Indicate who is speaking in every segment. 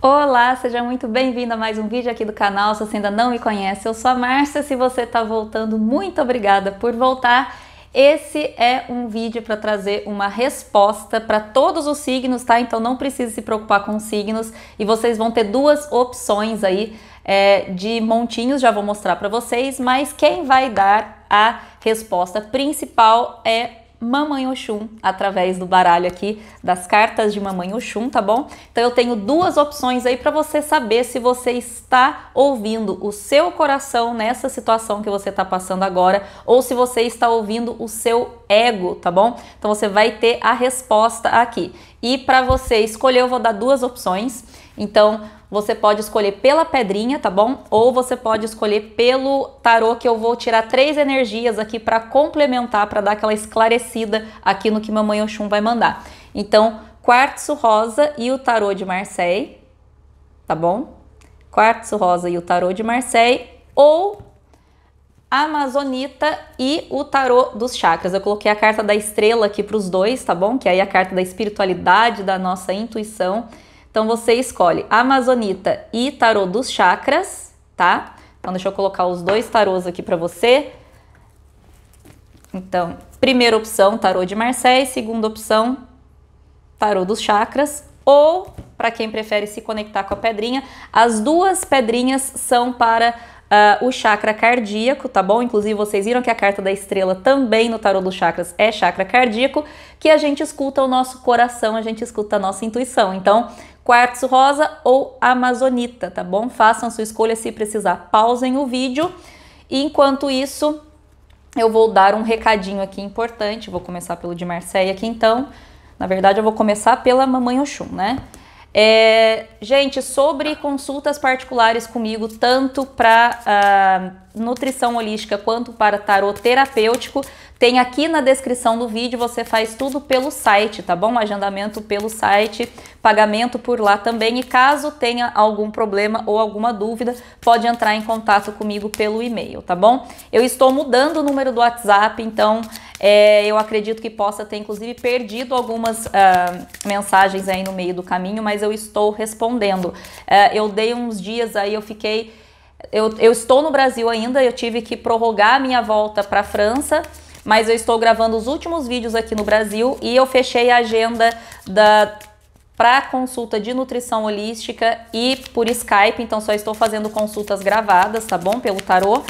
Speaker 1: Olá, seja muito bem-vindo a mais um vídeo aqui do canal. Se você ainda não me conhece, eu sou a Márcia. Se você está voltando, muito obrigada por voltar. Esse é um vídeo para trazer uma resposta para todos os signos, tá? Então não precisa se preocupar com signos e vocês vão ter duas opções aí é, de montinhos, já vou mostrar para vocês, mas quem vai dar a resposta principal é Mamãe Oxum através do baralho aqui das cartas de Mamãe Oxum, tá bom? Então eu tenho duas opções aí para você saber se você está ouvindo o seu coração nessa situação que você está passando agora ou se você está ouvindo o seu ego, tá bom? Então você vai ter a resposta aqui. E para você escolher, eu vou dar duas opções. Então, você pode escolher pela pedrinha, tá bom? Ou você pode escolher pelo tarô que eu vou tirar três energias aqui para complementar, para dar aquela esclarecida aqui no que mamãe Oxum vai mandar. Então, quartzo rosa e o tarô de Marseille, tá bom? Quartzo rosa e o tarô de Marseille ou Amazonita e o tarô dos chakras. Eu coloquei a carta da estrela aqui para os dois, tá bom? Que aí é a carta da espiritualidade, da nossa intuição então você escolhe Amazonita e Tarô dos Chakras, tá? Então deixa eu colocar os dois tarôs aqui para você. Então, primeira opção, Tarô de Marseille, segunda opção, Tarô dos Chakras ou para quem prefere se conectar com a pedrinha, as duas pedrinhas são para Uh, o chakra cardíaco, tá bom? Inclusive, vocês viram que a carta da estrela também no tarô dos chakras é chakra cardíaco, que a gente escuta o nosso coração, a gente escuta a nossa intuição. Então, quartzo rosa ou amazonita, tá bom? Façam sua escolha se precisar. Pausem o vídeo. E enquanto isso, eu vou dar um recadinho aqui importante. Vou começar pelo de Marseille aqui então. Na verdade, eu vou começar pela Mamãe Oxum, né? É, gente, sobre consultas particulares comigo, tanto para ah, nutrição holística quanto para tarot terapêutico, tem aqui na descrição do vídeo, você faz tudo pelo site, tá bom? Agendamento pelo site, pagamento por lá também. E caso tenha algum problema ou alguma dúvida, pode entrar em contato comigo pelo e-mail, tá bom? Eu estou mudando o número do WhatsApp, então é, eu acredito que possa ter, inclusive, perdido algumas uh, mensagens aí no meio do caminho, mas eu estou respondendo. Uh, eu dei uns dias aí, eu fiquei. Eu, eu estou no Brasil ainda, eu tive que prorrogar a minha volta para a França mas eu estou gravando os últimos vídeos aqui no Brasil e eu fechei a agenda da para consulta de nutrição holística e por Skype, então só estou fazendo consultas gravadas, tá bom? Pelo tarô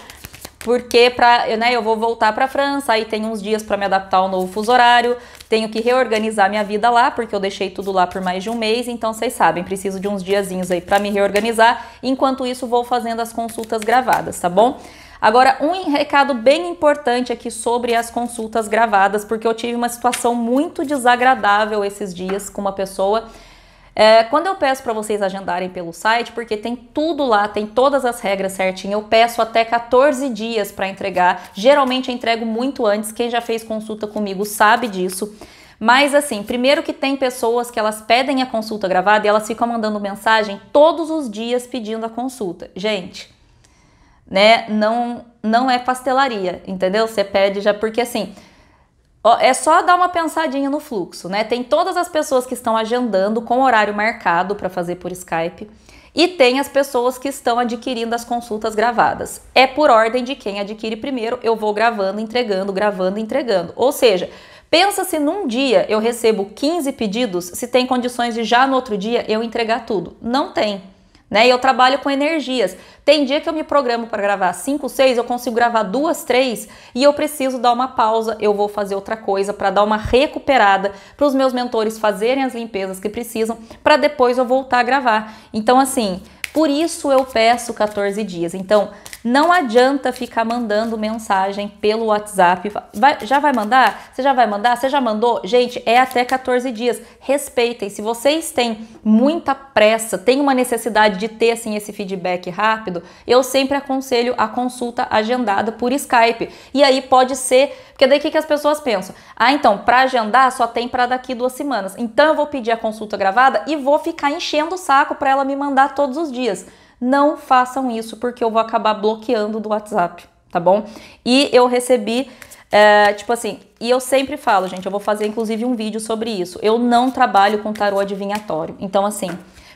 Speaker 1: porque pra, né, eu vou voltar para a França, aí tem uns dias para me adaptar ao novo fuso horário, tenho que reorganizar minha vida lá, porque eu deixei tudo lá por mais de um mês, então vocês sabem, preciso de uns diazinhos aí para me reorganizar. Enquanto isso, vou fazendo as consultas gravadas, tá bom? Agora, um recado bem importante aqui sobre as consultas gravadas, porque eu tive uma situação muito desagradável esses dias com uma pessoa é, quando eu peço para vocês agendarem pelo site, porque tem tudo lá, tem todas as regras certinho, eu peço até 14 dias para entregar. Geralmente eu entrego muito antes, quem já fez consulta comigo sabe disso. Mas assim, primeiro que tem pessoas que elas pedem a consulta gravada e elas ficam mandando mensagem todos os dias pedindo a consulta. Gente, né, não não é pastelaria, entendeu? Você pede já porque assim, é só dar uma pensadinha no fluxo, né? Tem todas as pessoas que estão agendando com horário marcado para fazer por Skype e tem as pessoas que estão adquirindo as consultas gravadas. É por ordem de quem adquire primeiro, eu vou gravando, entregando, gravando, entregando. Ou seja, pensa se num dia eu recebo 15 pedidos, se tem condições de já no outro dia eu entregar tudo. Não tem né? E eu trabalho com energias. Tem dia que eu me programo para gravar 5, 6, eu consigo gravar duas, três e eu preciso dar uma pausa, eu vou fazer outra coisa para dar uma recuperada para os meus mentores fazerem as limpezas que precisam para depois eu voltar a gravar. Então assim, por isso eu peço 14 dias. Então, não adianta ficar mandando mensagem pelo WhatsApp. Vai, já vai mandar? Você já vai mandar? Você já mandou? Gente, é até 14 dias. Respeitem. Se vocês têm muita pressa, têm uma necessidade de ter assim, esse feedback rápido, eu sempre aconselho a consulta agendada por Skype. E aí pode ser. Porque daí o que, que as pessoas pensam? Ah, então, para agendar só tem para daqui duas semanas. Então eu vou pedir a consulta gravada e vou ficar enchendo o saco para ela me mandar todos os dias dias, não façam isso porque eu vou acabar bloqueando do WhatsApp, tá bom? E eu recebi é, tipo assim, e eu sempre falo, gente, eu vou fazer inclusive um vídeo sobre isso. Eu não trabalho com tarô adivinhatório. Então, assim,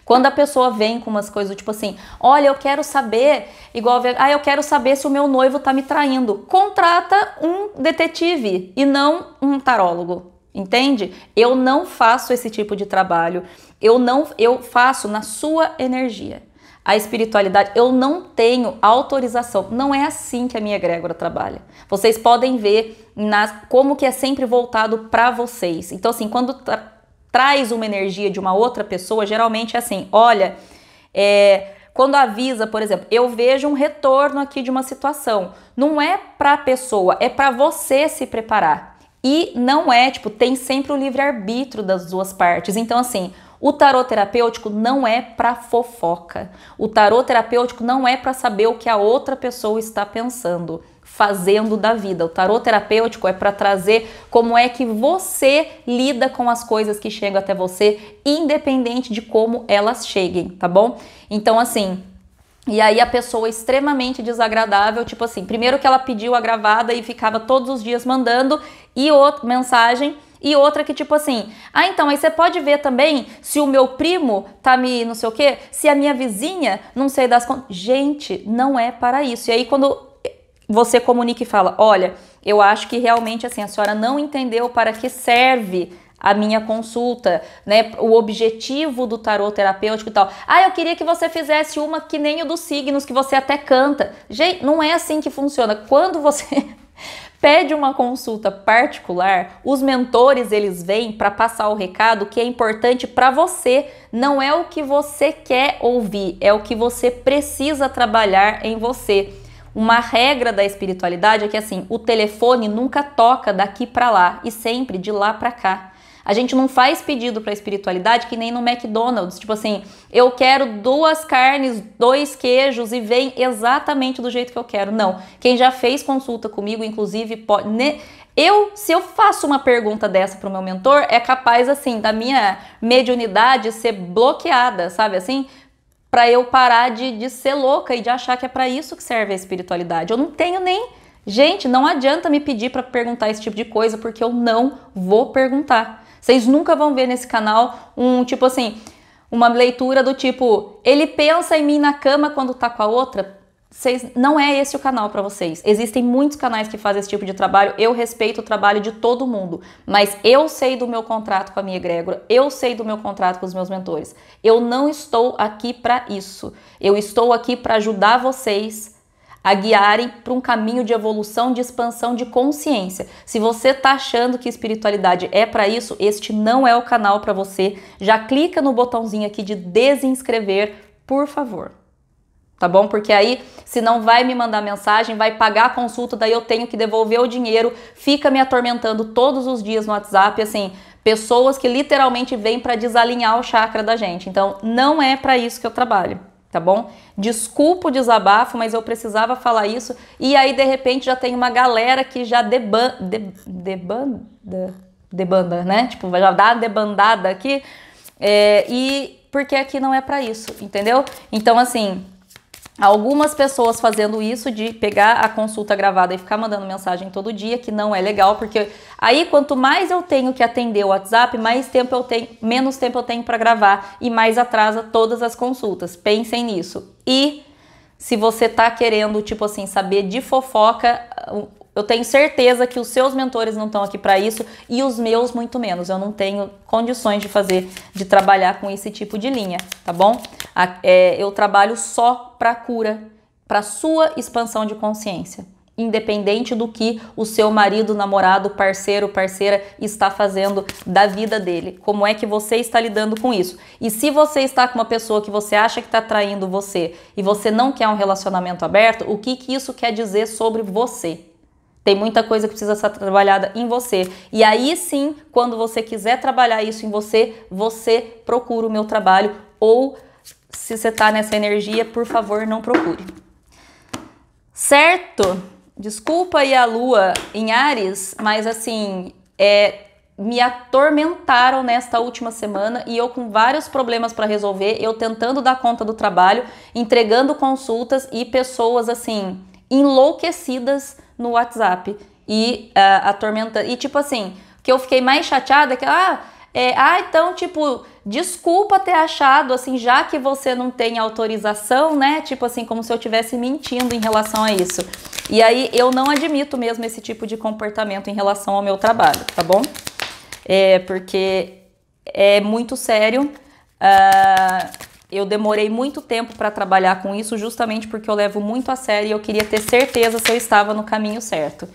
Speaker 1: quando a pessoa vem com umas coisas tipo assim, olha, eu quero saber, igual, ah, eu quero saber se o meu noivo tá me traindo. Contrata um detetive e não um tarólogo. Entende? Eu não faço esse tipo de trabalho. Eu não, eu faço na sua energia a espiritualidade. Eu não tenho autorização. Não é assim que a minha egrégora trabalha. Vocês podem ver nas, como que é sempre voltado para vocês. Então, assim, quando tra traz uma energia de uma outra pessoa, geralmente é assim: olha, é, quando avisa, por exemplo, eu vejo um retorno aqui de uma situação. Não é para a pessoa, é para você se preparar. E não é, tipo, tem sempre o livre-arbítrio das duas partes. Então, assim, o tarot terapêutico não é para fofoca. O tarot terapêutico não é para saber o que a outra pessoa está pensando, fazendo da vida. O tarot terapêutico é para trazer como é que você lida com as coisas que chegam até você, independente de como elas cheguem, tá bom? Então assim, e aí a pessoa extremamente desagradável, tipo assim, primeiro que ela pediu a gravada e ficava todos os dias mandando e outra mensagem e outra que, tipo assim, ah, então, aí você pode ver também se o meu primo tá me não sei o quê, se a minha vizinha não sei das contas. Gente, não é para isso. E aí, quando você comunica e fala, olha, eu acho que realmente assim, a senhora não entendeu para que serve a minha consulta, né? O objetivo do tarô terapêutico e tal. Ah, eu queria que você fizesse uma que nem o dos signos, que você até canta. Gente, não é assim que funciona. Quando você pede uma consulta particular, os mentores eles vêm para passar o recado que é importante para você, não é o que você quer ouvir, é o que você precisa trabalhar em você. Uma regra da espiritualidade é que assim, o telefone nunca toca daqui para lá e sempre de lá para cá. A gente não faz pedido para espiritualidade que nem no McDonald's, tipo assim, eu quero duas carnes, dois queijos e vem exatamente do jeito que eu quero. Não. Quem já fez consulta comigo, inclusive, pode. Ne... Né, eu, se eu faço uma pergunta dessa para o meu mentor, é capaz assim da minha mediunidade ser bloqueada, sabe assim? Para eu parar de, de ser louca e de achar que é para isso que serve a espiritualidade. Eu não tenho nem Gente, não adianta me pedir para perguntar esse tipo de coisa porque eu não vou perguntar. Vocês nunca vão ver nesse canal um tipo assim, uma leitura do tipo, ele pensa em mim na cama quando tá com a outra. Vocês, não é esse o canal para vocês. Existem muitos canais que fazem esse tipo de trabalho. Eu respeito o trabalho de todo mundo, mas eu sei do meu contrato com a minha egrégora, eu sei do meu contrato com os meus mentores. Eu não estou aqui para isso. Eu estou aqui para ajudar vocês a guiarem para um caminho de evolução, de expansão de consciência. Se você está achando que espiritualidade é para isso, este não é o canal para você. Já clica no botãozinho aqui de desinscrever, por favor. Tá bom? Porque aí, se não vai me mandar mensagem, vai pagar a consulta, daí eu tenho que devolver o dinheiro, fica me atormentando todos os dias no WhatsApp, assim, pessoas que literalmente vêm para desalinhar o chakra da gente. Então, não é para isso que eu trabalho tá bom? Desculpa o desabafo, mas eu precisava falar isso. E aí, de repente, já tem uma galera que já deban de, debanda, debanda, né? Tipo, já dá debandada aqui. É, e porque aqui não é para isso, entendeu? Então, assim, algumas pessoas fazendo isso de pegar a consulta gravada e ficar mandando mensagem todo dia, que não é legal, porque aí quanto mais eu tenho que atender o WhatsApp, mais tempo eu tenho, menos tempo eu tenho para gravar e mais atrasa todas as consultas. Pensem nisso. E se você tá querendo, tipo assim, saber de fofoca, eu tenho certeza que os seus mentores não estão aqui para isso e os meus muito menos. Eu não tenho condições de fazer, de trabalhar com esse tipo de linha, tá bom? É, eu trabalho só para cura, para sua expansão de consciência, independente do que o seu marido, namorado, parceiro, parceira está fazendo da vida dele. Como é que você está lidando com isso? E se você está com uma pessoa que você acha que está traindo você e você não quer um relacionamento aberto, o que, que isso quer dizer sobre você? Tem muita coisa que precisa ser trabalhada em você. E aí sim, quando você quiser trabalhar isso em você, você procura o meu trabalho. Ou se você está nessa energia, por favor, não procure. Certo? Desculpa aí a lua em Ares, mas assim, é, me atormentaram nesta última semana e eu com vários problemas para resolver, eu tentando dar conta do trabalho, entregando consultas e pessoas assim, enlouquecidas no WhatsApp e uh, atormentando. E tipo assim, que eu fiquei mais chateada é que, ah, é, ah, então, tipo, desculpa ter achado, assim, já que você não tem autorização, né? Tipo assim, como se eu estivesse mentindo em relação a isso. E aí eu não admito mesmo esse tipo de comportamento em relação ao meu trabalho, tá bom? É, porque é muito sério. Uh, eu demorei muito tempo para trabalhar com isso, justamente porque eu levo muito a sério e eu queria ter certeza se eu estava no caminho certo.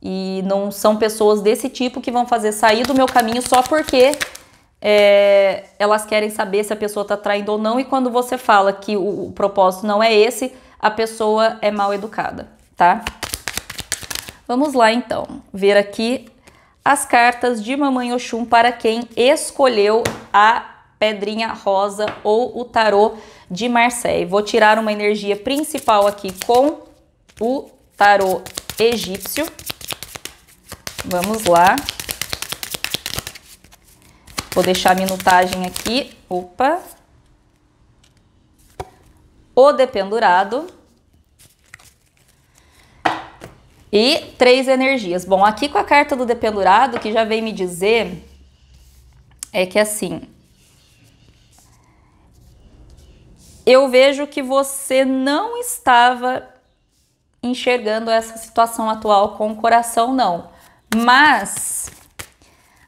Speaker 1: E não são pessoas desse tipo que vão fazer sair do meu caminho só porque é, elas querem saber se a pessoa está traindo ou não. E quando você fala que o, o propósito não é esse, a pessoa é mal educada, tá? Vamos lá então, ver aqui as cartas de Mamãe Oxum para quem escolheu a pedrinha rosa ou o tarô de Marseille. Vou tirar uma energia principal aqui com o tarô egípcio. Vamos lá. Vou deixar a minutagem aqui. Opa. O dependurado. E três energias. Bom, aqui com a carta do dependurado, que já vem me dizer é que assim, eu vejo que você não estava enxergando essa situação atual com o coração, não. Mas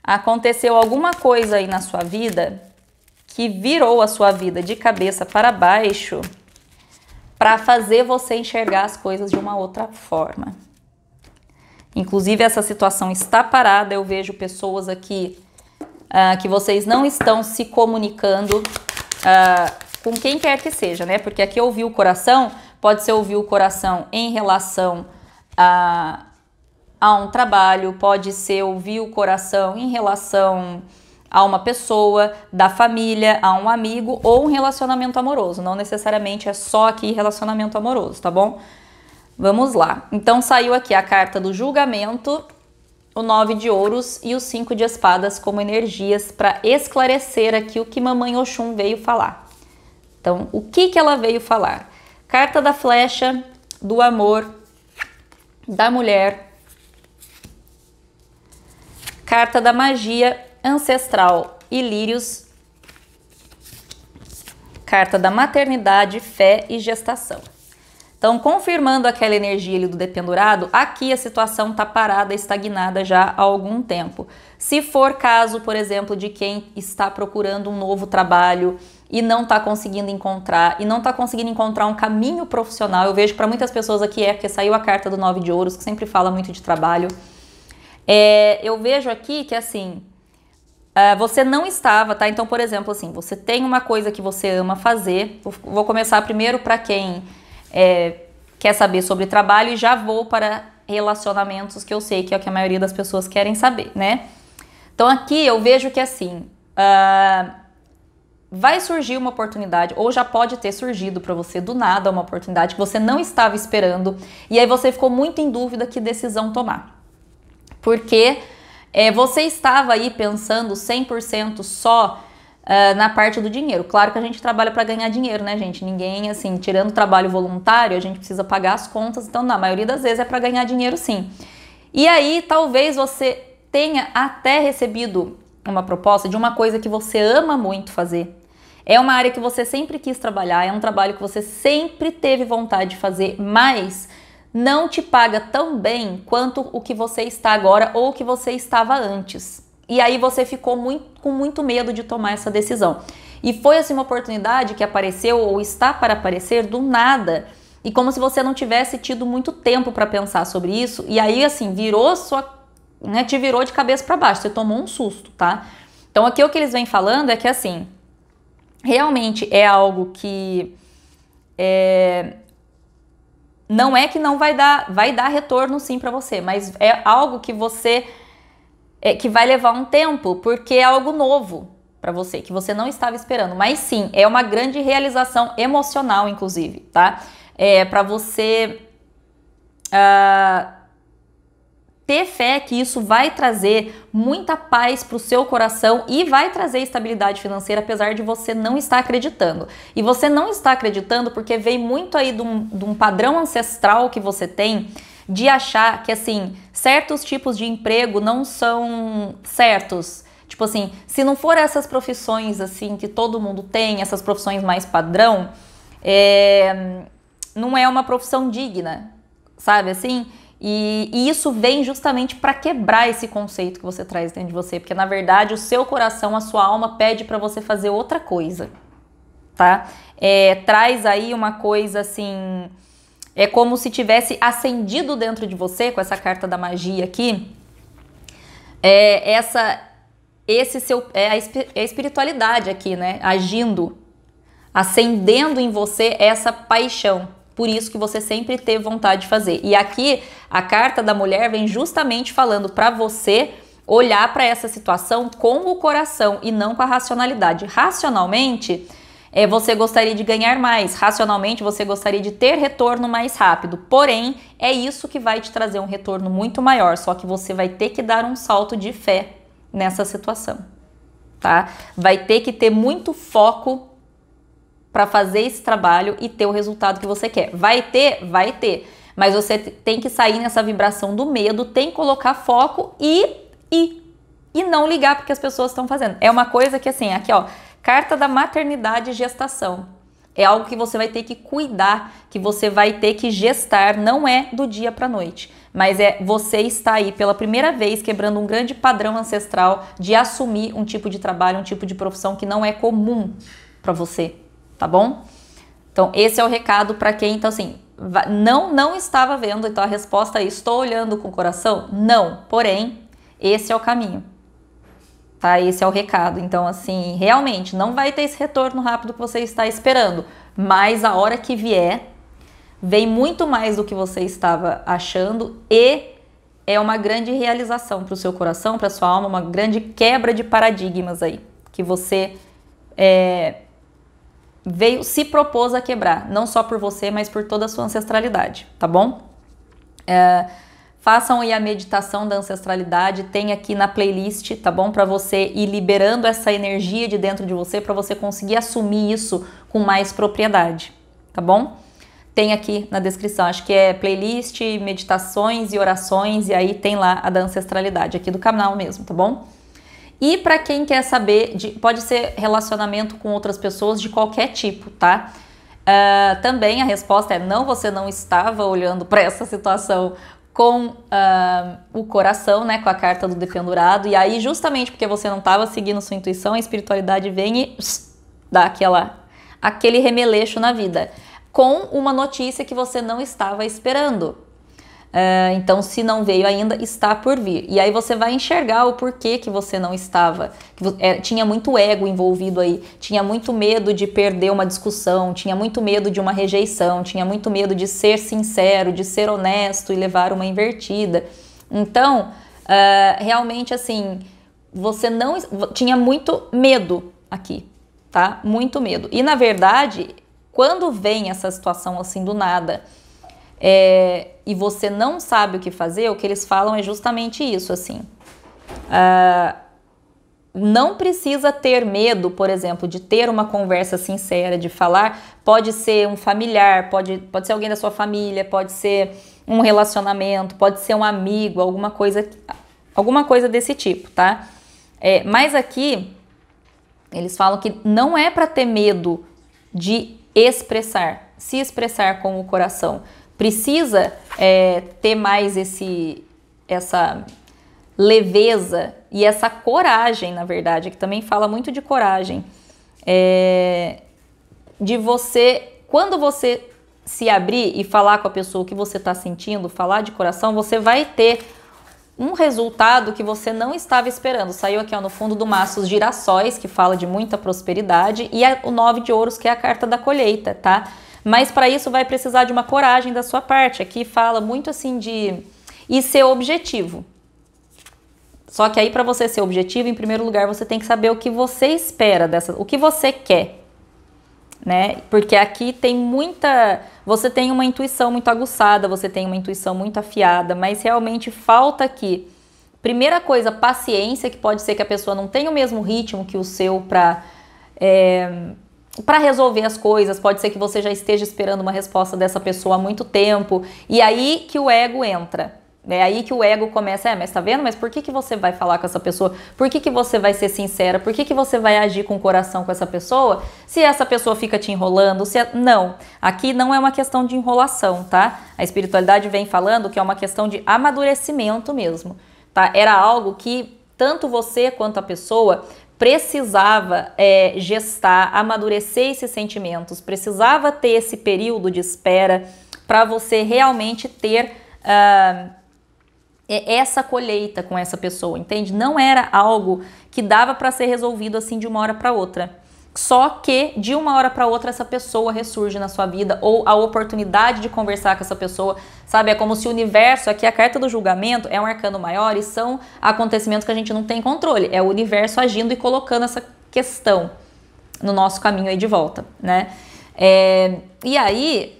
Speaker 1: aconteceu alguma coisa aí na sua vida que virou a sua vida de cabeça para baixo para fazer você enxergar as coisas de uma outra forma. Inclusive, essa situação está parada. Eu vejo pessoas aqui uh, que vocês não estão se comunicando. Uh, com quem quer que seja, né? Porque aqui ouvir o coração pode ser ouvir o coração em relação a, a um trabalho, pode ser ouvir o coração em relação a uma pessoa, da família, a um amigo ou um relacionamento amoroso. Não necessariamente é só aqui relacionamento amoroso, tá bom? Vamos lá. Então saiu aqui a carta do julgamento, o nove de ouros e o cinco de espadas como energias para esclarecer aqui o que mamãe Oxum veio falar. Então, o que, que ela veio falar? Carta da flecha, do amor, da mulher. Carta da magia, ancestral, ilírios. Carta da maternidade, fé e gestação. Então, confirmando aquela energia do dependurado, aqui a situação está parada, estagnada já há algum tempo. Se for caso, por exemplo, de quem está procurando um novo trabalho, e não está conseguindo encontrar, e não está conseguindo encontrar um caminho profissional. Eu vejo para muitas pessoas aqui é porque saiu a carta do Nove de Ouros, que sempre fala muito de trabalho. É, eu vejo aqui que assim, é, você não estava, tá? Então, por exemplo, assim, você tem uma coisa que você ama fazer. Vou começar primeiro para quem é, quer saber sobre trabalho e já vou para relacionamentos que eu sei que é o que a maioria das pessoas querem saber, né? Então aqui eu vejo que assim. Uh, vai surgir uma oportunidade, ou já pode ter surgido para você do nada uma oportunidade que você não estava esperando, e aí você ficou muito em dúvida que decisão tomar. Porque é, você estava aí pensando 100% só uh, na parte do dinheiro. Claro que a gente trabalha para ganhar dinheiro, né, gente? Ninguém, assim, tirando trabalho voluntário, a gente precisa pagar as contas, então, na maioria das vezes, é para ganhar dinheiro sim. E aí, talvez você tenha até recebido uma proposta de uma coisa que você ama muito fazer. É uma área que você sempre quis trabalhar, é um trabalho que você sempre teve vontade de fazer, mas não te paga tão bem quanto o que você está agora ou o que você estava antes. E aí você ficou muito, com muito medo de tomar essa decisão. E foi assim uma oportunidade que apareceu ou está para aparecer do nada. E como se você não tivesse tido muito tempo para pensar sobre isso. E aí, assim, virou sua né, te virou de cabeça para baixo, você tomou um susto, tá? Então aqui o que eles vêm falando é que assim, realmente é algo que é, não é que não vai dar, vai dar retorno sim para você, mas é algo que você é, que vai levar um tempo, porque é algo novo para você, que você não estava esperando. Mas sim, é uma grande realização emocional, inclusive, tá? É para você uh, ter fé que isso vai trazer muita paz para o seu coração e vai trazer estabilidade financeira, apesar de você não estar acreditando. E você não está acreditando porque vem muito aí de um, de um padrão ancestral que você tem de achar que assim certos tipos de emprego não são certos. Tipo assim, se não for essas profissões assim que todo mundo tem, essas profissões mais padrão, é, não é uma profissão digna, sabe assim? E, e, isso vem justamente para quebrar esse conceito que você traz dentro de você, porque na verdade o seu coração, a sua alma pede para você fazer outra coisa, tá? É, traz aí uma coisa assim, é como se tivesse acendido dentro de você com essa carta da magia aqui, é, essa, esse seu, é a, é a espiritualidade aqui, né? Agindo, acendendo em você essa paixão por isso que você sempre teve vontade de fazer. E aqui a carta da mulher vem justamente falando para você olhar para essa situação com o coração e não com a racionalidade. Racionalmente, é, você gostaria de ganhar mais, racionalmente você gostaria de ter retorno mais rápido. Porém, é isso que vai te trazer um retorno muito maior, só que você vai ter que dar um salto de fé nessa situação, tá? Vai ter que ter muito foco para fazer esse trabalho e ter o resultado que você quer. Vai ter? Vai ter. Mas você tem que sair nessa vibração do medo, tem que colocar foco e e e não ligar porque as pessoas estão fazendo. É uma coisa que assim, aqui ó, carta da maternidade e gestação. É algo que você vai ter que cuidar, que você vai ter que gestar, não é do dia para noite, mas é você está aí pela primeira vez quebrando um grande padrão ancestral de assumir um tipo de trabalho, um tipo de profissão que não é comum para você tá bom? Então, esse é o recado para quem, então assim, não não estava vendo, então a resposta é estou olhando com o coração? Não, porém, esse é o caminho. Tá? Esse é o recado. Então, assim, realmente não vai ter esse retorno rápido que você está esperando, mas a hora que vier, vem muito mais do que você estava achando e é uma grande realização para o seu coração, para sua alma, uma grande quebra de paradigmas aí, que você é, veio, se propôs a quebrar, não só por você, mas por toda a sua ancestralidade, tá bom? É, façam aí a meditação da ancestralidade, tem aqui na playlist, tá bom? Para você ir liberando essa energia de dentro de você, para você conseguir assumir isso com mais propriedade, tá bom? Tem aqui na descrição, acho que é playlist, meditações e orações, e aí tem lá a da ancestralidade aqui do canal mesmo, tá bom? E para quem quer saber, de, pode ser relacionamento com outras pessoas de qualquer tipo, tá? Uh, também a resposta é não, você não estava olhando para essa situação com uh, o coração, né, com a carta do dependurado. E aí, justamente porque você não estava seguindo sua intuição, a espiritualidade vem e dá aquela, aquele remeleixo na vida, com uma notícia que você não estava esperando. Ah, então, se não veio ainda, está por vir. E aí você vai enxergar o porquê que você não estava. Que é, tinha muito ego envolvido aí, tinha muito medo de perder uma discussão, tinha muito medo de uma rejeição, tinha muito medo de ser sincero, de ser honesto e levar uma invertida. Então, uh, realmente assim, você não tinha muito medo aqui, tá? Muito medo. E na verdade, quando vem essa situação assim do nada, é, e você não sabe o que fazer, o que eles falam é justamente isso, assim. Uh, não precisa ter medo, por exemplo, de ter uma conversa sincera, de falar. Pode ser um familiar, pode, pode ser alguém da sua família, pode ser um relacionamento, pode ser um amigo, alguma coisa, alguma coisa desse tipo, tá? É, mas aqui eles falam que não é para ter medo de expressar, se expressar com o coração, precisa é, ter mais esse, essa leveza e essa coragem, na verdade, que também fala muito de coragem, é, de você, quando você se abrir e falar com a pessoa o que você está sentindo, falar de coração, você vai ter um resultado que você não estava esperando. Saiu aqui ó, no fundo do maço os girassóis, que fala de muita prosperidade, e a, o nove de ouros, que é a carta da colheita, tá? Mas para isso vai precisar de uma coragem da sua parte. Aqui fala muito assim de e ser objetivo. Só que aí para você ser objetivo, em primeiro lugar, você tem que saber o que você espera dessa, o que você quer. Né? Porque aqui tem muita, você tem uma intuição muito aguçada, você tem uma intuição muito afiada, mas realmente falta aqui Primeira coisa, paciência, que pode ser que a pessoa não tenha o mesmo ritmo que o seu para é, eh, para resolver as coisas, pode ser que você já esteja esperando uma resposta dessa pessoa há muito tempo, e aí que o ego entra. É aí que o ego começa, é, mas tá vendo? Mas por que, que você vai falar com essa pessoa? Por que, que você vai ser sincera? Por que, que você vai agir com o coração com essa pessoa? Se essa pessoa fica te enrolando, se não. Aqui não é uma questão de enrolação, tá? A espiritualidade vem falando que é uma questão de amadurecimento mesmo, tá? Era algo que tanto você quanto a pessoa precisava é, gestar, amadurecer esses sentimentos, precisava ter esse período de espera para você realmente ter uh, essa colheita com essa pessoa, entende? Não era algo que dava para ser resolvido assim de uma hora para outra. Só que de uma hora para outra essa pessoa ressurge na sua vida ou a oportunidade de conversar com essa pessoa, sabe? É como se o universo, aqui a carta do julgamento é um arcano maior e são acontecimentos que a gente não tem controle. É o universo agindo e colocando essa questão no nosso caminho aí de volta, né? É, e aí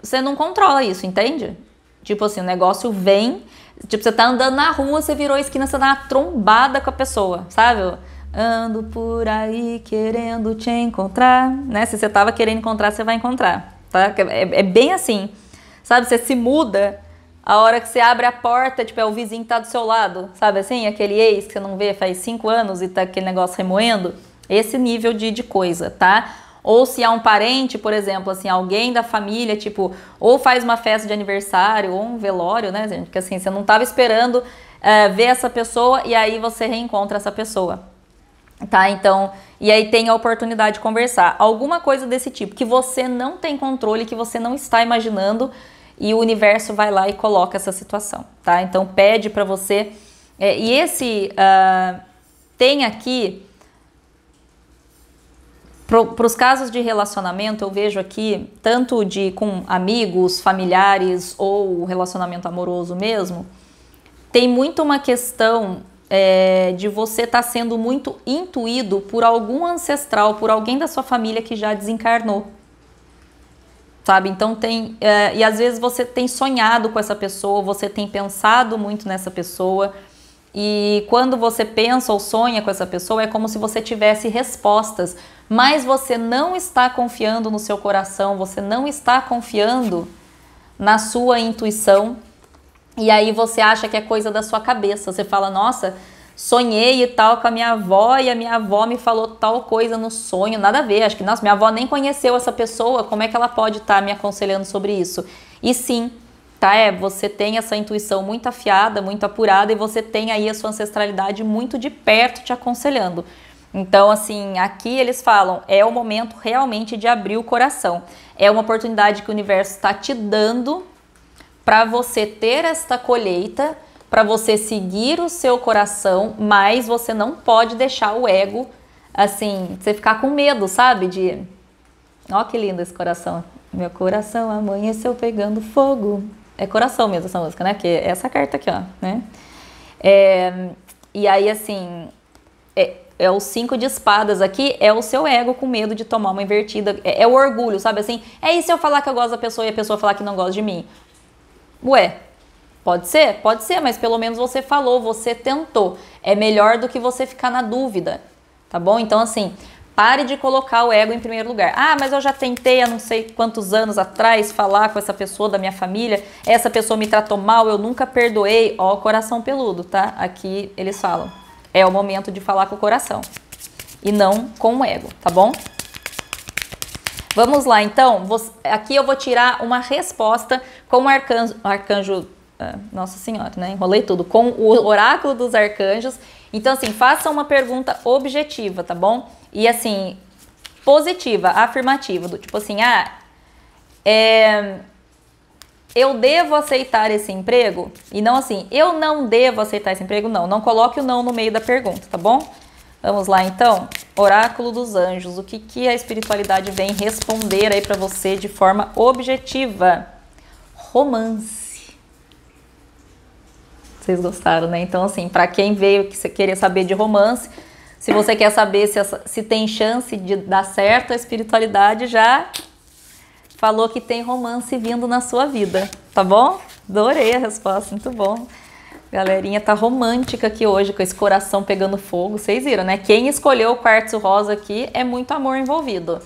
Speaker 1: você não controla isso, entende? Tipo assim, o negócio vem, tipo você tá andando na rua, você virou a esquina, você dá uma trombada com a pessoa, sabe? Ando por aí querendo te encontrar. Né? Se você estava querendo encontrar, você vai encontrar. Tá? É, é, bem assim. Sabe, você se muda a hora que você abre a porta, tipo, é o vizinho que tá do seu lado. Sabe assim? Aquele ex que você não vê faz cinco anos e tá aquele negócio remoendo. Esse nível de, de coisa, tá? Ou se há um parente, por exemplo, assim, alguém da família, tipo, ou faz uma festa de aniversário, ou um velório, né, gente? Porque assim, você não estava esperando eh, ver essa pessoa e aí você reencontra essa pessoa tá? Então, e aí tem a oportunidade de conversar. Alguma coisa desse tipo que você não tem controle, que você não está imaginando e o universo vai lá e coloca essa situação, tá? Então pede para você. É, e esse uh, tem aqui para os casos de relacionamento, eu vejo aqui tanto de com amigos, familiares ou relacionamento amoroso mesmo, tem muito uma questão é, de você estar tá sendo muito intuído por algum ancestral, por alguém da sua família que já desencarnou. Sabe? Então tem. É, e às vezes você tem sonhado com essa pessoa, você tem pensado muito nessa pessoa. E quando você pensa ou sonha com essa pessoa, é como se você tivesse respostas, mas você não está confiando no seu coração, você não está confiando na sua intuição e aí você acha que é coisa da sua cabeça. Você fala, nossa, sonhei e tal com a minha avó e a minha avó me falou tal coisa no sonho, nada a ver. Acho que, nossa, minha avó nem conheceu essa pessoa, como é que ela pode estar tá me aconselhando sobre isso? E sim, tá? É, você tem essa intuição muito afiada, muito apurada e você tem aí a sua ancestralidade muito de perto te aconselhando. Então, assim, aqui eles falam, é o momento realmente de abrir o coração. É uma oportunidade que o universo está te dando para você ter esta colheita, para você seguir o seu coração, mas você não pode deixar o ego assim, você ficar com medo, sabe? De Ó que lindo esse coração. Meu coração amanheceu pegando fogo. É coração mesmo essa música, né? Porque é essa carta aqui, ó, né? É, e aí, assim, é, é o cinco de espadas aqui, é o seu ego com medo de tomar uma invertida. É, é, o orgulho, sabe assim? É isso eu falar que eu gosto da pessoa e a pessoa falar que não gosta de mim. Ué, pode ser? Pode ser, mas pelo menos você falou, você tentou. É melhor do que você ficar na dúvida, tá bom? Então, assim, pare de colocar o ego em primeiro lugar. Ah, mas eu já tentei há não sei quantos anos atrás falar com essa pessoa da minha família, essa pessoa me tratou mal, eu nunca perdoei. Ó, coração peludo, tá? Aqui eles falam. É o momento de falar com o coração e não com o ego, tá bom? Vamos lá, então, aqui eu vou tirar uma resposta com o arcanjo, arcanjo é, nossa Senhora, né? Enrolei tudo. Com o oráculo dos arcanjos. Então, assim, faça uma pergunta objetiva, tá bom? E assim, positiva, afirmativa, do tipo assim, ah, é, eu devo aceitar esse emprego? E não assim, eu não devo aceitar esse emprego? Não, não coloque o não no meio da pergunta, tá bom? Vamos lá então, oráculo dos anjos, o que, que a espiritualidade vem responder aí para você de forma objetiva? romance. Vocês gostaram, né? Então, assim, para quem veio que queria saber de romance, se você quer saber se, se tem chance de dar certo, a espiritualidade já falou que tem romance vindo na sua vida, tá bom? Adorei a resposta, muito bom. Galerinha tá romântica aqui hoje, com esse coração pegando fogo. Vocês viram, né? Quem escolheu o quartzo rosa aqui é muito amor envolvido.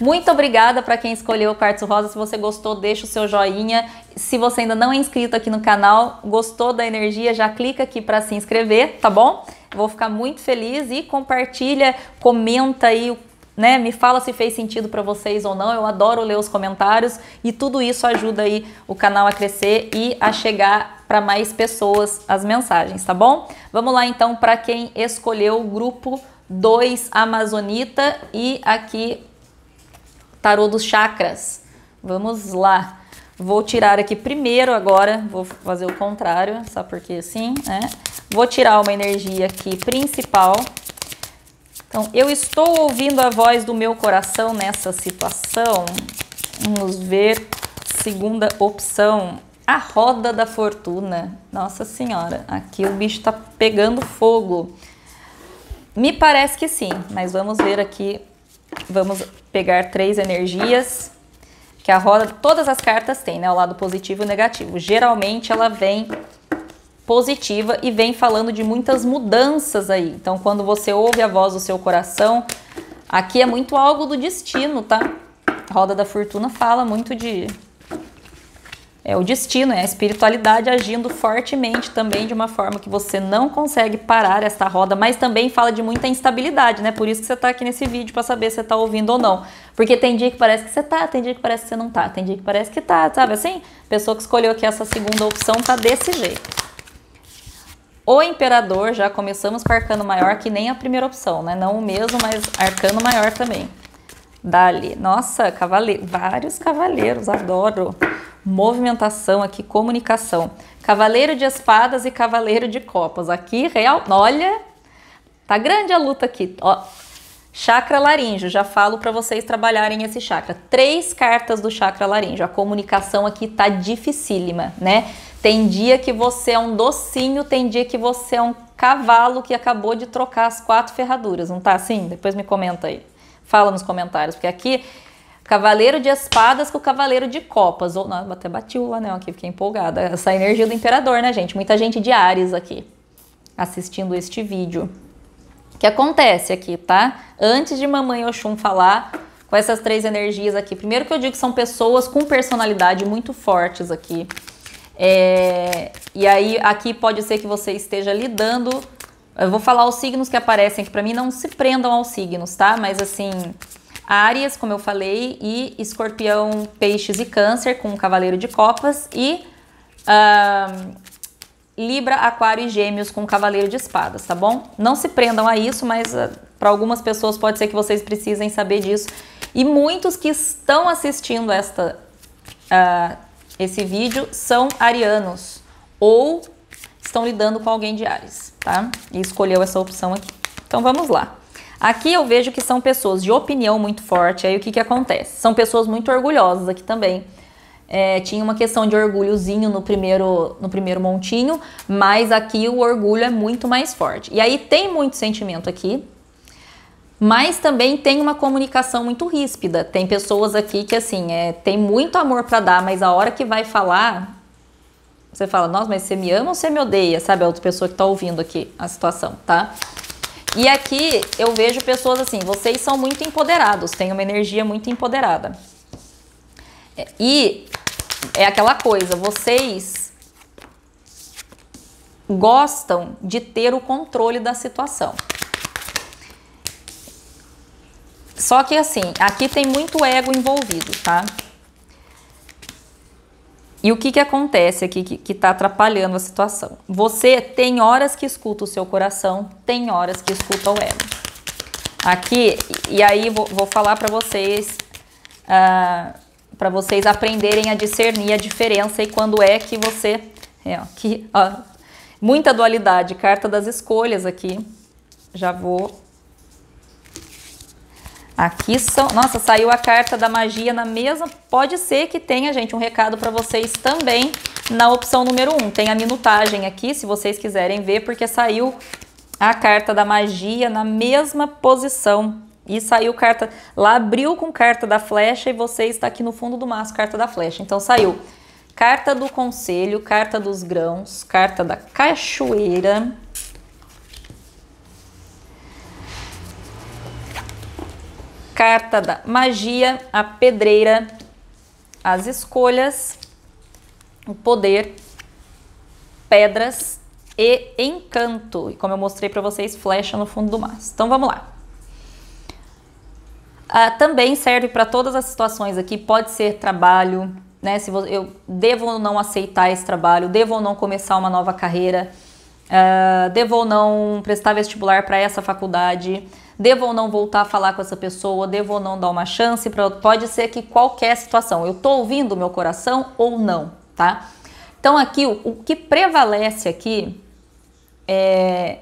Speaker 1: Muito obrigada para quem escolheu o Quartzo Rosa. Se você gostou, deixa o seu joinha. Se você ainda não é inscrito aqui no canal, gostou da energia, já clica aqui para se inscrever, tá bom? Vou ficar muito feliz e compartilha, comenta aí né? Me fala se fez sentido para vocês ou não. Eu adoro ler os comentários e tudo isso ajuda aí o canal a crescer e a chegar para mais pessoas as mensagens, tá bom? Vamos lá então para quem escolheu o grupo 2 Amazonita e aqui tarô dos chakras. Vamos lá. Vou tirar aqui primeiro agora, vou fazer o contrário, só porque assim, né? Vou tirar uma energia aqui principal. Então, eu estou ouvindo a voz do meu coração nessa situação. Vamos ver segunda opção. A roda da fortuna. Nossa senhora, aqui o bicho tá pegando fogo. Me parece que sim, mas vamos ver aqui Vamos pegar três energias, que a roda, todas as cartas têm, né? O lado positivo e o negativo. Geralmente ela vem positiva e vem falando de muitas mudanças aí. Então, quando você ouve a voz do seu coração, aqui é muito algo do destino, tá? A roda da fortuna fala muito de é o destino, é a espiritualidade agindo fortemente também de uma forma que você não consegue parar esta roda, mas também fala de muita instabilidade, né? Por isso que você está aqui nesse vídeo para saber se você está ouvindo ou não. Porque tem dia que parece que você tá, tem dia que parece que você não tá, tem dia que parece que tá, sabe assim? A pessoa que escolheu aqui essa segunda opção tá desse jeito. O imperador, já começamos com arcano maior, que nem a primeira opção, né? Não o mesmo, mas arcano maior também. Dali. Nossa, cavaleiro. Vários cavaleiros, adoro movimentação aqui, comunicação. Cavaleiro de espadas e cavaleiro de copas. Aqui, real, olha, tá grande a luta aqui, ó. Chakra laríngeo, já falo para vocês trabalharem esse chakra. Três cartas do chakra laríngeo. A comunicação aqui tá dificílima, né? Tem dia que você é um docinho, tem dia que você é um cavalo que acabou de trocar as quatro ferraduras, não tá assim? Depois me comenta aí. Fala nos comentários, porque aqui Cavaleiro de Espadas com Cavaleiro de Copas. Ou, não, até bati o anel aqui, fiquei empolgada. Essa energia do Imperador, né, gente? Muita gente de Ares aqui assistindo este vídeo. O que acontece aqui, tá? Antes de Mamãe Oxum falar com essas três energias aqui, primeiro que eu digo que são pessoas com personalidade muito fortes aqui. É, e aí, aqui pode ser que você esteja lidando. Eu vou falar os signos que aparecem aqui para mim, não se prendam aos signos, tá? Mas assim, Áries, como eu falei, e Escorpião, Peixes e Câncer com o Cavaleiro de Copas e uh, Libra, Aquário e Gêmeos com o Cavaleiro de Espadas, tá bom? Não se prendam a isso, mas uh, ah, para algumas pessoas pode ser que vocês precisem saber disso. E muitos que estão assistindo esta, uh, esse vídeo são arianos ou estão lidando com alguém de Ares, tá? E escolheu essa opção aqui. Então vamos lá. Aqui eu vejo que são pessoas de opinião muito forte. Aí o que, que acontece? São pessoas muito orgulhosas aqui também. É, tinha uma questão de orgulhozinho no primeiro, no primeiro montinho, mas aqui o orgulho é muito mais forte. E aí tem muito sentimento aqui, mas também tem uma comunicação muito ríspida. Tem pessoas aqui que, assim, é, tem muito amor para dar, mas a hora que vai falar, você fala, nossa, mas você me ama ou você me odeia? Sabe, a outra pessoa que tá ouvindo aqui a situação, tá? E aqui eu vejo pessoas assim, vocês são muito empoderados, têm uma energia muito empoderada. E é aquela coisa, vocês gostam de ter o controle da situação. Só que assim, aqui tem muito ego envolvido, tá? E o que, que acontece aqui que está atrapalhando a situação? Você tem horas que escuta o seu coração, tem horas que escuta o ego. Aqui, e aí vou, vou falar para vocês, uh, ah, para vocês aprenderem a discernir a diferença e quando é que você... É, aqui, ó, muita dualidade, carta das escolhas aqui. Já vou Aqui são... Nossa, saiu a carta da magia na mesa. Pode ser que tenha, gente, um recado para vocês também na opção número 1. Um. Tem a minutagem aqui, se vocês quiserem ver, porque saiu a carta da magia na mesma posição. E saiu carta... Lá abriu com carta da flecha e você está aqui no fundo do maço, carta da flecha. Então saiu carta do conselho, carta dos grãos, carta da cachoeira Carta da magia, a pedreira, as escolhas, o poder, pedras e encanto. E como eu mostrei para vocês, flecha no fundo do Mar. Então vamos lá. Ah, também serve para todas as situações aqui, pode ser trabalho, né? Se eu devo ou não aceitar esse trabalho, devo ou não começar uma nova carreira, ah, devo ou não prestar vestibular para essa faculdade, devo ou não voltar a falar com essa pessoa, devo ou não dar uma chance, pra, pode ser que qualquer situação, eu estou ouvindo o meu coração ou não, tá? Então aqui, o, o que prevalece aqui é...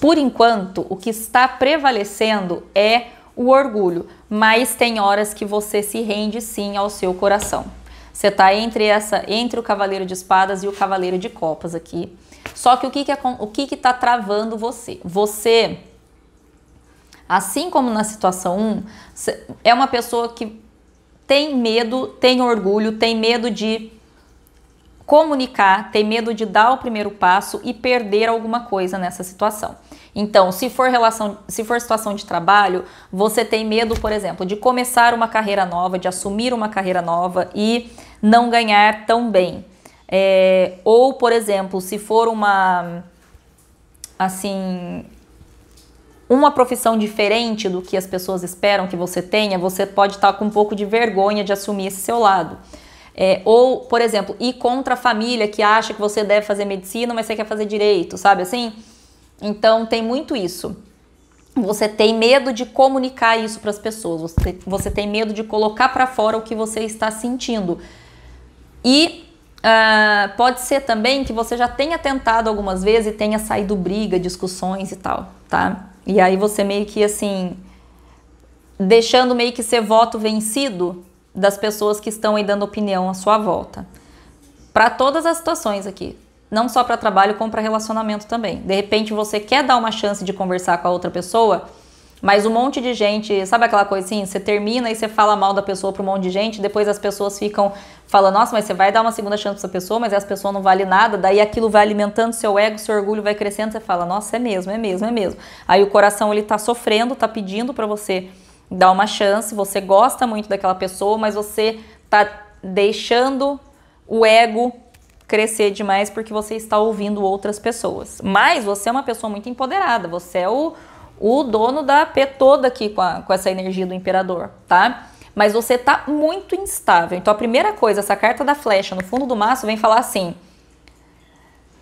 Speaker 1: Por enquanto, o que está prevalecendo é o orgulho, mas tem horas que você se rende sim ao seu coração. Você está entre essa, entre o cavaleiro de espadas e o cavaleiro de copas aqui. Só que o que que é, o que que tá travando você? Você assim como na situação 1, é uma pessoa que tem medo, tem orgulho, tem medo de comunicar, tem medo de dar o primeiro passo e perder alguma coisa nessa situação. Então, se for relação, se for situação de trabalho, você tem medo, por exemplo, de começar uma carreira nova, de assumir uma carreira nova e não ganhar tão bem. É, ou, por exemplo, se for uma assim uma profissão diferente do que as pessoas esperam que você tenha, você pode estar com um pouco de vergonha de assumir esse seu lado. É, ou, por exemplo, ir contra a família que acha que você deve fazer medicina, mas você quer fazer direito, sabe assim? Então tem muito isso. Você tem medo de comunicar isso para as pessoas, você, você tem medo de colocar para fora o que você está sentindo. E Uh, pode ser também que você já tenha tentado algumas vezes e tenha saído briga, discussões e tal, tá? E aí você meio que assim, deixando meio que ser voto vencido das pessoas que estão aí dando opinião à sua volta. Para todas as situações aqui, não só para trabalho, como para relacionamento também. De repente você quer dar uma chance de conversar com a outra pessoa mas um monte de gente, sabe aquela coisa assim? Você termina e você fala mal da pessoa para um monte de gente, depois as pessoas ficam falando, nossa, mas você vai dar uma segunda chance para essa pessoa, mas essa pessoa não vale nada, daí aquilo vai alimentando seu ego, seu orgulho vai crescendo, você fala, nossa, é mesmo, é mesmo, é mesmo. Aí o coração ele tá sofrendo, tá pedindo para você dar uma chance, você gosta muito daquela pessoa, mas você tá deixando o ego crescer demais porque você está ouvindo outras pessoas. Mas você é uma pessoa muito empoderada, você é o o dono da P toda aqui com, a, com essa energia do imperador, tá? Mas você tá muito instável. Então a primeira coisa, essa carta da flecha no fundo do maço vem falar assim: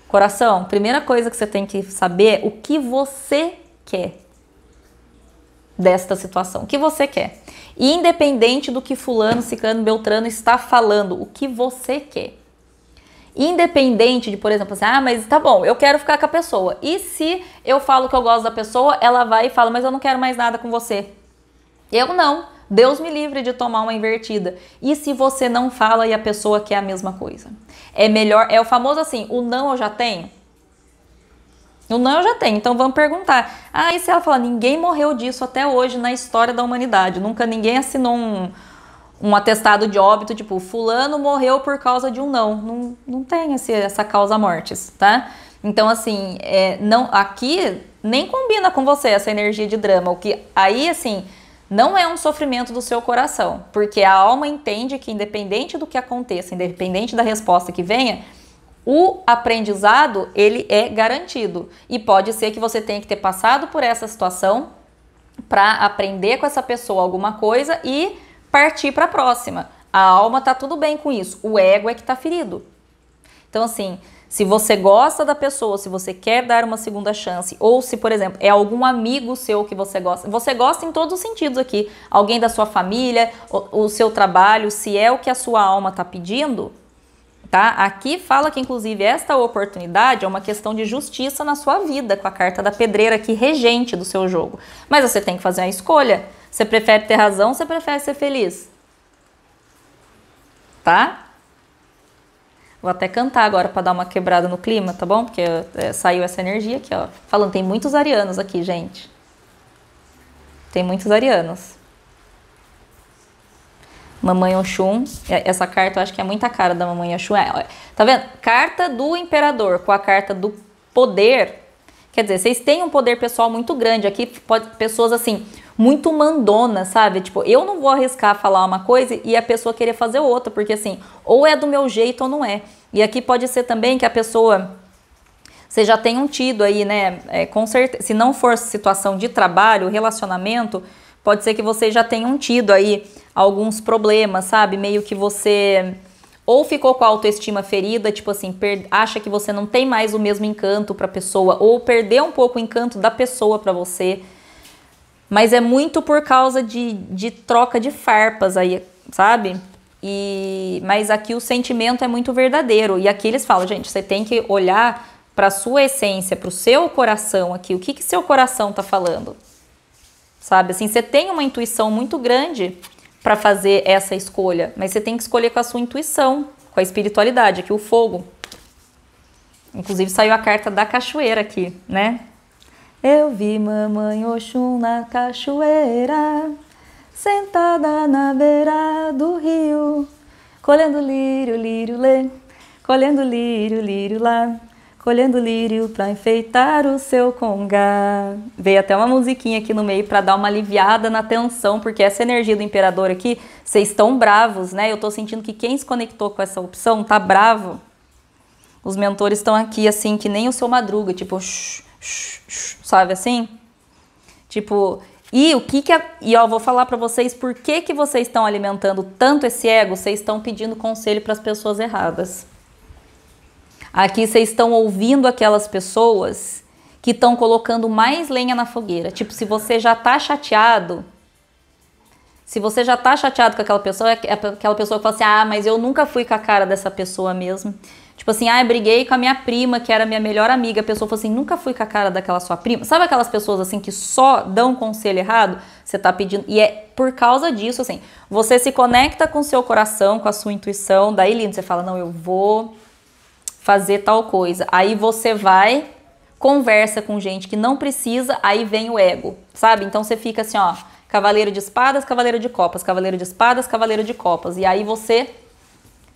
Speaker 1: Coração, primeira coisa que você tem que saber o que você quer desta situação. O que você quer? Independente do que fulano, ciclano, beltrano está falando, o que você quer? Independente de, por exemplo, assim, ah, mas tá bom, eu quero ficar com a pessoa. E se eu falo que eu gosto da pessoa, ela vai e fala, mas eu não quero mais nada com você. Eu não. Deus me livre de tomar uma invertida. E se você não fala e a pessoa quer a mesma coisa? É melhor, é o famoso assim, o não eu já tenho. O não eu já tenho, então vamos perguntar. Ah, e se ela fala, ninguém morreu disso até hoje na história da humanidade, nunca ninguém assinou um, um atestado de óbito, tipo, fulano morreu por causa de um não. Não, não tem esse, essa causa mortes, tá? Então, assim, é, não aqui nem combina com você essa energia de drama. O que aí, assim, não é um sofrimento do seu coração, porque a alma entende que, independente do que aconteça, independente da resposta que venha, o aprendizado ele é garantido. E pode ser que você tenha que ter passado por essa situação para aprender com essa pessoa alguma coisa e partir para a próxima. A alma tá tudo bem com isso, o ego é que tá ferido. Então, assim, se você gosta da pessoa, se você quer dar uma segunda chance, ou se, por exemplo, é algum amigo seu que você gosta, você gosta em todos os sentidos aqui, alguém da sua família, o, o seu trabalho, se é o que a sua alma tá pedindo, tá? Aqui fala que, inclusive, esta oportunidade é uma questão de justiça na sua vida, com a carta da pedreira aqui, regente do seu jogo. Mas você tem que fazer uma escolha. Você prefere ter razão ou você prefere ser feliz? Tá? Vou até cantar agora para dar uma quebrada no clima, tá bom? Porque é, saiu essa energia aqui, ó. Falando, tem muitos arianos aqui, gente. Tem muitos arianos. Mamãe Oxum, é, essa carta eu acho que é muita cara da Mamãe Oxum. É, tá vendo? Carta do imperador com a carta do poder. Quer dizer, vocês têm um poder pessoal muito grande aqui. Pode, pessoas assim, muito mandona, sabe? Tipo, eu não vou arriscar falar uma coisa e a pessoa querer fazer outra, porque assim, ou é do meu jeito ou não é. E aqui pode ser também que a pessoa Você já um tido aí, né? É, com certeza, se não for situação de trabalho, relacionamento, pode ser que você já um tido aí alguns problemas, sabe? Meio que você ou ficou com a autoestima ferida, tipo assim, acha que você não tem mais o mesmo encanto para a pessoa, ou perdeu um pouco o encanto da pessoa para você. Mas é muito por causa de, de troca de farpas aí, sabe? E mas aqui o sentimento é muito verdadeiro e aqui eles falam, gente, você tem que olhar para sua essência, para o seu coração aqui, o que que seu coração tá falando? Sabe? Assim, você tem uma intuição muito grande para fazer essa escolha, mas você tem que escolher com a sua intuição, com a espiritualidade, aqui o fogo. Inclusive saiu a carta da cachoeira aqui, né? Eu vi mamãe Oxum na cachoeira, sentada na beira do rio, colhendo lírio, lírio, lê, colhendo lírio, lírio lá, colhendo lírio para enfeitar o seu conga. Veio até uma musiquinha aqui no meio para dar uma aliviada na tensão, porque essa energia do imperador aqui, vocês estão bravos, né? Eu tô sentindo que quem se conectou com essa opção tá bravo. Os mentores estão aqui assim, que nem o seu madruga, tipo, shh, sabe assim? Tipo, e o que que a, e ó, vou falar para vocês por que que vocês estão alimentando tanto esse ego, vocês estão pedindo conselho para as pessoas erradas. Aqui vocês estão ouvindo aquelas pessoas que estão colocando mais lenha na fogueira. Tipo, se você já tá chateado, se você já tá chateado com aquela pessoa, é, é aquela pessoa que fala assim: "Ah, mas eu nunca fui com a cara dessa pessoa mesmo. Tipo assim, ah, eu briguei com a minha prima, que era minha melhor amiga. A pessoa falou assim: nunca fui com a cara daquela sua prima. Sabe aquelas pessoas assim que só dão conselho errado? Você tá pedindo. E é por causa disso, assim. Você se conecta com o seu coração, com a sua intuição. Daí, lindo, você fala: não, eu vou fazer tal coisa. Aí você vai, conversa com gente que não precisa, aí vem o ego, sabe? Então você fica assim: ó, cavaleiro de espadas, cavaleiro de copas, cavaleiro de espadas, cavaleiro de copas. E aí você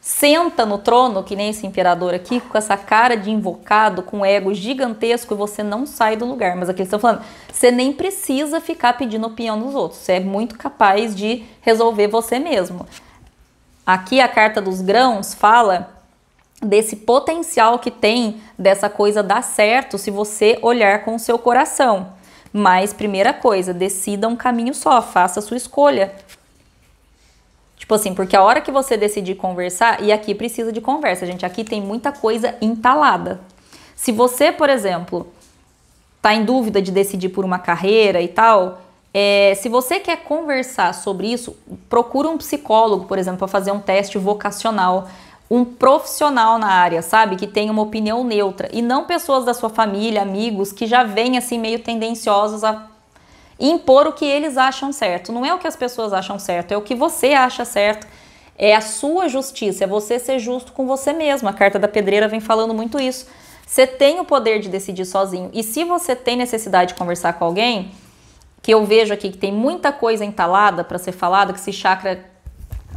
Speaker 1: senta no trono, que nem esse imperador aqui, com essa cara de invocado, com um ego gigantesco, e você não sai do lugar. Mas aqui eles estão falando, você nem precisa ficar pedindo opinião dos outros, você é muito capaz de resolver você mesmo. Aqui a carta dos grãos fala desse potencial que tem, dessa coisa dar certo se você olhar com o seu coração. Mas, primeira coisa, decida um caminho só, faça a sua escolha. Tipo assim, porque a hora que você decidir conversar, e aqui precisa de conversa, gente, aqui tem muita coisa entalada. Se você, por exemplo, tá em dúvida de decidir por uma carreira e tal, é, se você quer conversar sobre isso, procura um psicólogo, por exemplo, para fazer um teste vocacional, um profissional na área, sabe? Que tenha uma opinião neutra. E não pessoas da sua família, amigos, que já vêm assim meio tendenciosos a impor o que eles acham certo. Não é o que as pessoas acham certo, é o que você acha certo. É a sua justiça, é você ser justo com você mesmo. A carta da pedreira vem falando muito isso. Você tem o poder de decidir sozinho. E se você tem necessidade de conversar com alguém, que eu vejo aqui que tem muita coisa entalada para ser falada, que esse chakra,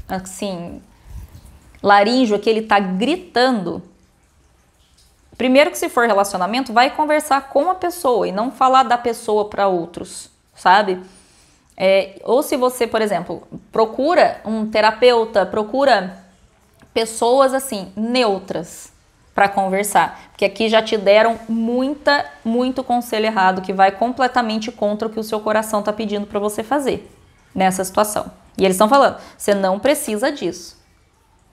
Speaker 1: assim, laríngeo aqui, ele tá gritando. Primeiro que se for relacionamento, vai conversar com a pessoa e não falar da pessoa para outros sabe? É, ou se você, por exemplo, procura um terapeuta, procura pessoas assim, neutras para conversar, porque aqui já te deram muita, muito conselho errado que vai completamente contra o que o seu coração está pedindo para você fazer nessa situação. E eles estão falando, você não precisa disso.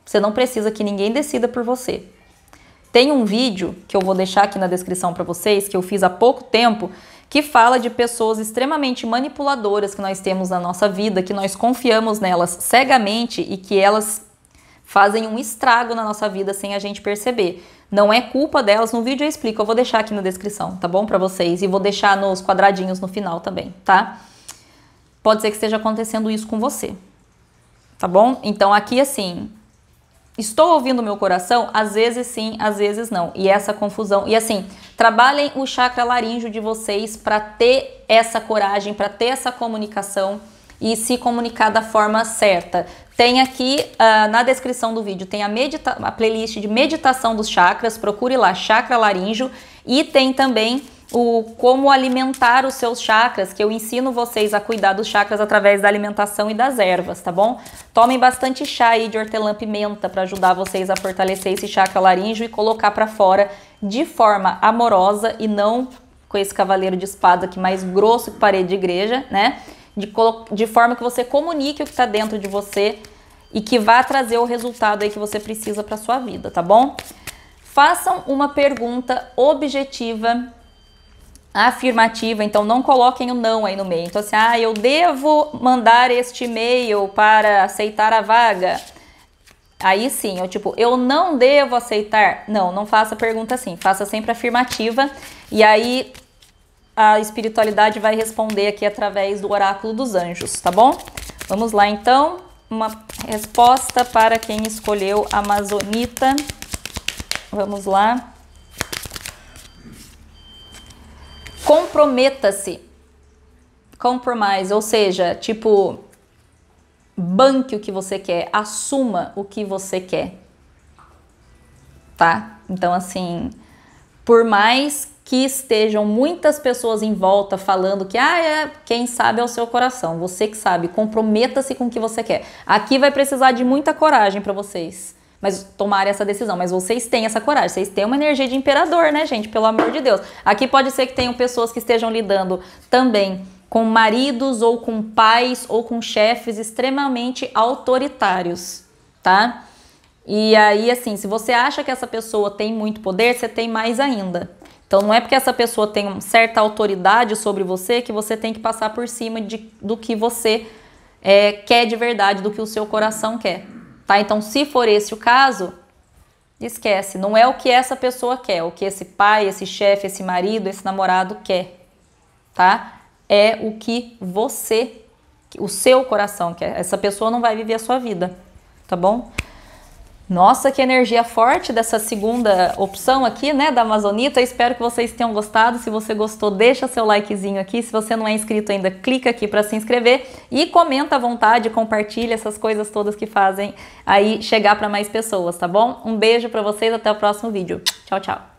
Speaker 1: Você não precisa que ninguém decida por você. Tem um vídeo que eu vou deixar aqui na descrição para vocês que eu fiz há pouco tempo que fala de pessoas extremamente manipuladoras que nós temos na nossa vida, que nós confiamos nelas cegamente e que elas fazem um estrago na nossa vida sem a gente perceber. Não é culpa delas, no vídeo eu explico, eu vou deixar aqui na descrição, tá bom? Para vocês e vou deixar nos quadradinhos no final também, tá? Pode ser que esteja acontecendo isso com você. Tá bom? Então aqui assim, Estou ouvindo meu coração? Às vezes sim, às vezes não. E essa confusão. E assim, trabalhem o chakra laríngeo de vocês para ter essa coragem, para ter essa comunicação e se comunicar da forma certa. Tem aqui uh, na descrição do vídeo tem a, medita a playlist de meditação dos chakras. Procure lá chakra laríngeo e tem também o como alimentar os seus chakras, que eu ensino vocês a cuidar dos chakras através da alimentação e das ervas, tá bom? Tomem bastante chá aí de hortelã pimenta para ajudar vocês a fortalecer esse chakra laríngeo e colocar para fora de forma amorosa e não com esse cavaleiro de espada que mais grosso que parede de igreja, né? De, de forma que você comunique o que está dentro de você e que vá trazer o resultado aí que você precisa para sua vida, tá bom? Façam uma pergunta objetiva afirmativa, então não coloquem o não aí no meio. Então, assim, ah, eu devo mandar este e-mail para aceitar a vaga. Aí sim, eu tipo, eu não devo aceitar. Não, não faça pergunta assim, faça sempre afirmativa. E aí a espiritualidade vai responder aqui através do oráculo dos anjos, tá bom? Vamos lá então, uma resposta para quem escolheu Amazonita. Vamos lá. Comprometa-se. Compromise, ou seja, tipo, banque o que você quer, assuma o que você quer. Tá? Então, assim, por mais que estejam muitas pessoas em volta falando que, ah, é, quem sabe é o seu coração, você que sabe, comprometa-se com o que você quer. Aqui vai precisar de muita coragem para vocês mas tomarem essa decisão. Mas vocês têm essa coragem, vocês têm uma energia de imperador, né, gente? Pelo amor de Deus. Aqui pode ser que tenham pessoas que estejam lidando também com maridos ou com pais ou com chefes extremamente autoritários, tá? E aí, assim, se você acha que essa pessoa tem muito poder, você tem mais ainda. Então, não é porque essa pessoa tem uma certa autoridade sobre você que você tem que passar por cima de, do que você é, quer de verdade, do que o seu coração quer. Tá? Então, se for esse o caso, esquece. Não é o que essa pessoa quer, é o que esse pai, esse chefe, esse marido, esse namorado quer, tá? É o que você, o seu coração quer. Essa pessoa não vai viver a sua vida, tá bom? Nossa, que energia forte dessa segunda opção aqui, né, da Amazonita. Espero que vocês tenham gostado. Se você gostou, deixa seu likezinho aqui. Se você não é inscrito ainda, clica aqui para se inscrever e comenta à vontade, compartilha essas coisas todas que fazem aí chegar para mais pessoas, tá bom? Um beijo para vocês, até o próximo vídeo. Tchau, tchau.